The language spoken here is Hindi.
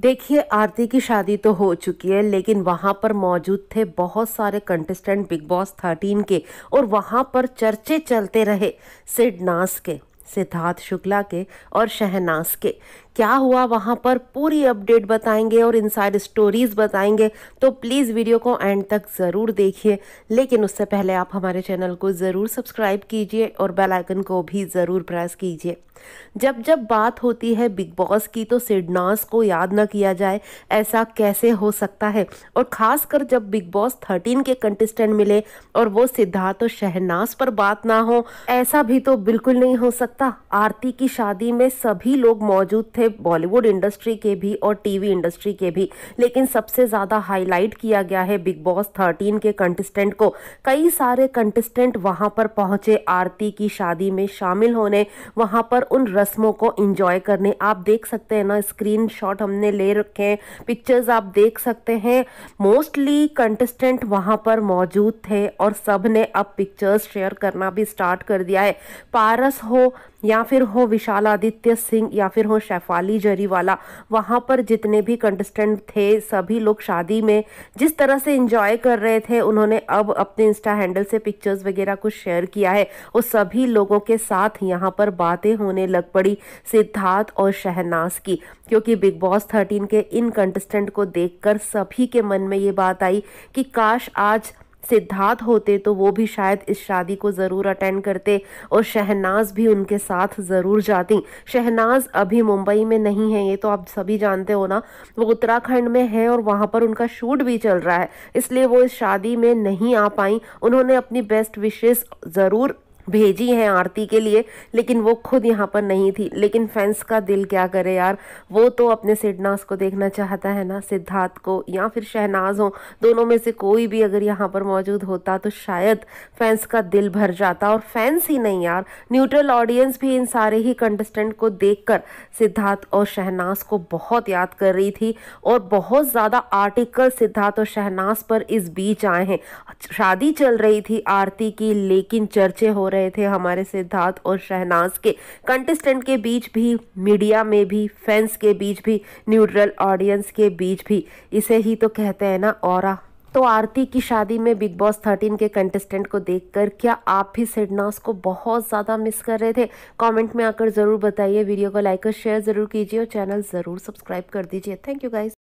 देखिए आरती की शादी तो हो चुकी है लेकिन वहाँ पर मौजूद थे बहुत सारे कंटेस्टेंट बिग बॉस थर्टीन के और वहाँ पर चर्चे चलते रहे सिड नास के सिद्धार्थ शुक्ला के और शहनास के क्या हुआ वहाँ पर पूरी अपडेट बताएंगे और इन स्टोरीज़ बताएंगे तो प्लीज़ वीडियो को एंड तक ज़रूर देखिए लेकिन उससे पहले आप हमारे चैनल को ज़रूर सब्सक्राइब कीजिए और बेल आइकन को भी ज़रूर प्रेस कीजिए जब जब बात होती है बिग बॉस की तो सिडनास को याद न किया जाए ऐसा कैसे हो सकता है और ख़ासकर जब बिग बॉस थर्टीन के कंटेस्टेंट मिले और वो सिद्धार्थ और शहनास पर बात ना हो ऐसा भी तो बिल्कुल नहीं हो सकता आरती की शादी में सभी लोग मौजूद थे थे बॉलीवुड इंडस्ट्री के भी और टीवी इंडस्ट्री के भी लेकिन सबसे ज़्यादा हाईलाइट किया गया है बिग बॉस थर्टीन के कंटेस्टेंट को कई सारे कंटेस्टेंट वहां पर पहुंचे आरती की शादी में शामिल होने वहां पर उन रस्मों को इंजॉय करने आप देख सकते हैं ना स्क्रीन हमने ले रखे हैं पिक्चर्स आप देख सकते हैं मोस्टली कंटेस्टेंट वहां पर मौजूद थे और सब ने अब पिक्चर्स शेयर करना भी स्टार्ट कर दिया है पारस हो या फिर हो विशाल आदित्य सिंह या फिर हो शेफा जरी जरीवाला वहाँ पर जितने भी कंटेस्टेंट थे सभी लोग शादी में जिस तरह से इंजॉय कर रहे थे उन्होंने अब अपने इंस्टा हैंडल से पिक्चर्स वगैरह कुछ शेयर किया है उस सभी लोगों के साथ यहाँ पर बातें होने लग पड़ी सिद्धार्थ और शहनाज की क्योंकि बिग बॉस थर्टीन के इन कंटेस्टेंट को देखकर सभी के मन में ये बात आई कि काश आज सिद्धार्थ होते तो वो भी शायद इस शादी को ज़रूर अटेंड करते और शहनाज भी उनके साथ ज़रूर जाती शहनाज अभी मुंबई में नहीं है ये तो आप सभी जानते हो ना वो उत्तराखंड में है और वहाँ पर उनका शूट भी चल रहा है इसलिए वो इस शादी में नहीं आ पाई उन्होंने अपनी बेस्ट विशेष ज़रूर भेजी हैं आरती के लिए लेकिन वो खुद यहाँ पर नहीं थी लेकिन फैंस का दिल क्या करे यार वो तो अपने सिडनास को देखना चाहता है ना सिद्धार्थ को या फिर शहनाज हो दोनों में से कोई भी अगर यहाँ पर मौजूद होता तो शायद फैंस का दिल भर जाता और फैंस ही नहीं यार न्यूट्रल ऑडियंस भी इन सारे ही कंटेस्टेंट को देख सिद्धार्थ और शहनाज को बहुत याद कर रही थी और बहुत ज़्यादा आर्टिकल सिद्धार्थ और शहनाज पर इस बीच आए हैं शादी चल रही थी आरती की लेकिन चर्चे हो रहे थे हमारे सिद्धार्थ और शहनाज के कंटेस्टेंट के बीच भी मीडिया में भी फैंस के बीच भी न्यूट्रल ऑडियंस के बीच भी इसे ही तो कहते हैं ना और तो आरती की शादी में बिग बॉस 13 के कंटेस्टेंट को देखकर क्या आप भी सिडनास को बहुत ज़्यादा मिस कर रहे थे कमेंट में आकर ज़रूर बताइए वीडियो को लाइक और शेयर ज़रूर कीजिए और चैनल ज़रूर सब्सक्राइब कर दीजिए थैंक यू गाइस